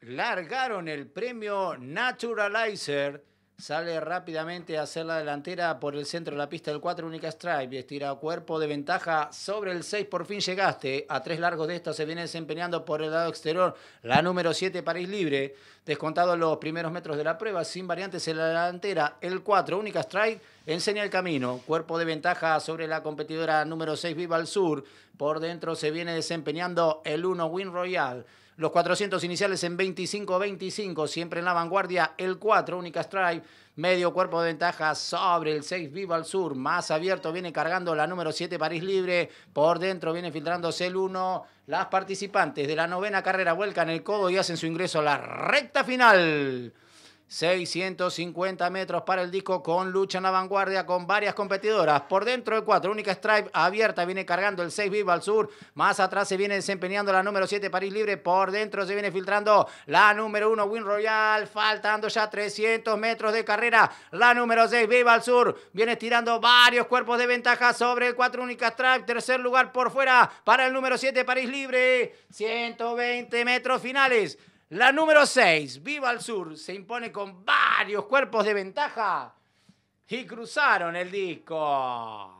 largaron el premio Naturalizer. Sale rápidamente a hacer la delantera por el centro de la pista del 4, única strike. Estira cuerpo de ventaja sobre el 6. Por fin llegaste. A tres largos de esta se viene desempeñando por el lado exterior la número 7, París Libre. Descontado los primeros metros de la prueba, sin variantes en la delantera. El 4, única strike Enseña el camino, cuerpo de ventaja sobre la competidora número 6 Viva al Sur. Por dentro se viene desempeñando el 1 Win Royal. Los 400 iniciales en 25-25, siempre en la vanguardia. El 4, única strike, medio cuerpo de ventaja sobre el 6 Viva al Sur. Más abierto viene cargando la número 7 París Libre. Por dentro viene filtrándose el 1. Las participantes de la novena carrera vuelcan el codo y hacen su ingreso a la recta final. 650 metros para el disco con lucha en la vanguardia con varias competidoras. Por dentro el 4, única stripe abierta, viene cargando el 6 Viva al sur. Más atrás se viene desempeñando la número 7 París Libre. Por dentro se viene filtrando la número 1 Win Royal. Faltando ya 300 metros de carrera. La número 6 Viva al sur. Viene tirando varios cuerpos de ventaja sobre el 4, única stripe. Tercer lugar por fuera para el número 7 París Libre. 120 metros finales. La número 6, Viva al Sur, se impone con varios cuerpos de ventaja y cruzaron el disco.